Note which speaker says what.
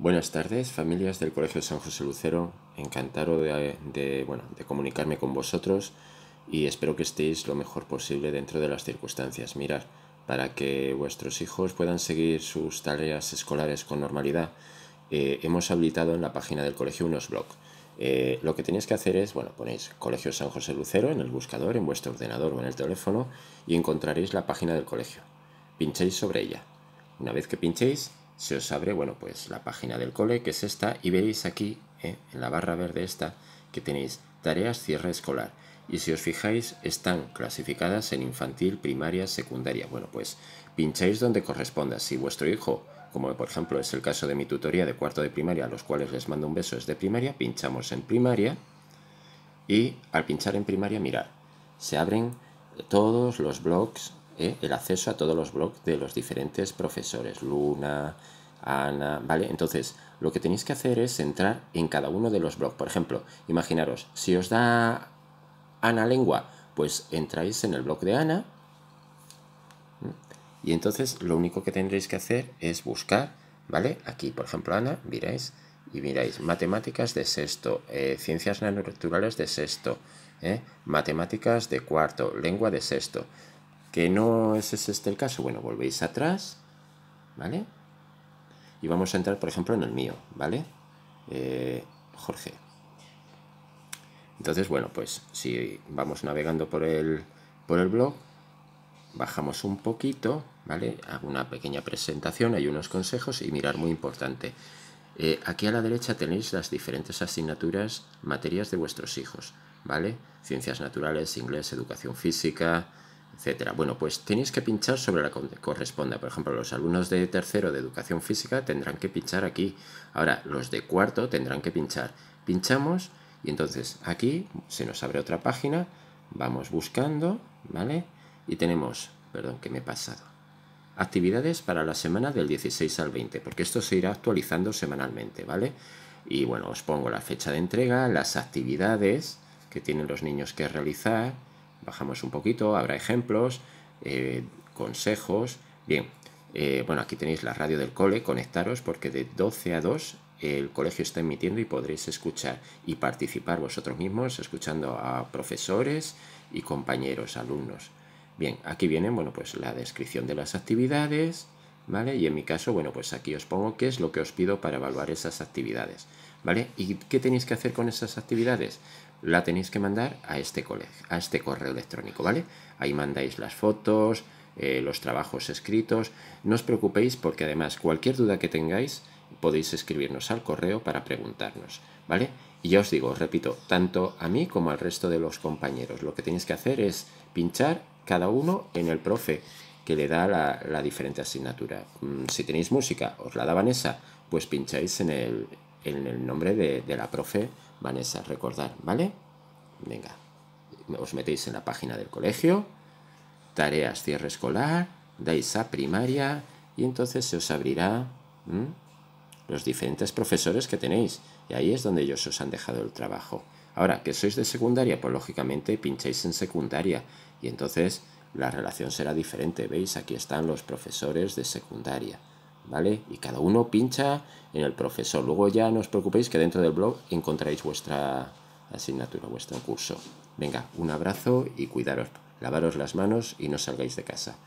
Speaker 1: Buenas tardes, familias del Colegio San José Lucero. Encantado de, de, comunicarme con vosotros y espero que estéis lo mejor posible dentro de las circunstancias. Mirad, para que vuestros hijos puedan seguir sus tareas escolares con normalidad, eh, hemos habilitado en la página del colegio unos blogs. Eh, lo que tenéis que hacer es, bueno, ponéis Colegio San José Lucero en el buscador, en vuestro ordenador o en el teléfono y encontraréis la página del colegio. Pinchéis sobre ella. Una vez que pinchéis, se os abre bueno, pues la página del cole, que es esta, y veis aquí, eh, en la barra verde esta, que tenéis tareas cierre escolar. Y si os fijáis, están clasificadas en infantil, primaria, secundaria. Bueno, pues pincháis donde corresponda. Si vuestro hijo, como por ejemplo es el caso de mi tutoría de cuarto de primaria, a los cuales les mando un beso, es de primaria, pinchamos en primaria. Y al pinchar en primaria, mirar, se abren todos los blogs ¿eh? el acceso a todos los blogs de los diferentes profesores, Luna, Ana, ¿vale? Entonces, lo que tenéis que hacer es entrar en cada uno de los blogs. Por ejemplo, imaginaros, si os da Ana Lengua, pues entráis en el blog de Ana y entonces lo único que tendréis que hacer es buscar, ¿vale? Aquí, por ejemplo, Ana, miráis y miráis matemáticas de sexto, eh, ciencias naturales de sexto, ¿eh? matemáticas de cuarto, lengua de sexto no es este el caso, bueno, volvéis atrás, ¿vale? Y vamos a entrar, por ejemplo, en el mío, ¿vale? Eh, Jorge. Entonces, bueno, pues si vamos navegando por el, blog, bajamos un poquito, ¿vale? Hago una pequeña presentación, hay unos consejos y mirar muy importante. Eh, aquí a la derecha tenéis las diferentes asignaturas, materias de vuestros hijos, ¿vale? Ciencias naturales, inglés, educación física, bueno, pues tenéis que pinchar sobre la que corresponda. Por ejemplo, los alumnos de tercero de educación física tendrán que pinchar aquí. Ahora, los de cuarto tendrán que pinchar. Pinchamos y entonces aquí se nos abre otra página. Vamos buscando, ¿vale? Y tenemos, perdón, que me he pasado. Actividades para la semana del 16 al 20, porque esto se irá actualizando semanalmente, ¿vale? Y bueno, os pongo la fecha de entrega, las actividades que tienen los niños que realizar, bajamos un poquito, habrá ejemplos, eh, consejos. Bien, eh, bueno, aquí tenéis la radio del cole, conectaros porque de 12 a 2 el colegio está emitiendo y podréis escuchar y participar vosotros mismos escuchando a profesores y compañeros, alumnos. Bien, aquí viene, bueno, pues la descripción de las actividades, ¿vale? Y en mi caso, bueno, pues aquí os pongo qué es lo que os pido para evaluar esas actividades. ¿Vale? ¿Y qué tenéis que hacer con esas actividades? La tenéis que mandar a este, colegio, a este correo electrónico, ¿vale? Ahí mandáis las fotos, eh, los trabajos escritos. No os preocupéis porque además cualquier duda que tengáis podéis escribirnos al correo para preguntarnos, ¿vale? Y ya os digo, os repito, tanto a mí como al resto de los compañeros, lo que tenéis que hacer es pinchar cada uno en el profe que le da la, la diferente asignatura. Mm, si tenéis música, os la da Vanessa, pues pincháis en el, en el nombre de, la profe Vanessa, recordar, ¿vale? Venga, os metéis en la página del colegio, tareas cierre escolar, dais a primaria y entonces se os abrirá los diferentes profesores que tenéis. Y ahí es donde ellos os han dejado el trabajo. Ahora, que sois de secundaria, pues lógicamente pincháis en secundaria y entonces la relación será diferente. ¿Veis? Aquí están los profesores de secundaria. ¿vale? Y cada uno pincha en el profesor. Luego ya no os preocupéis que dentro del blog encontraréis vuestra asignatura, vuestro curso. Venga, un abrazo y cuidaros, lavaros las manos y no salgáis de casa.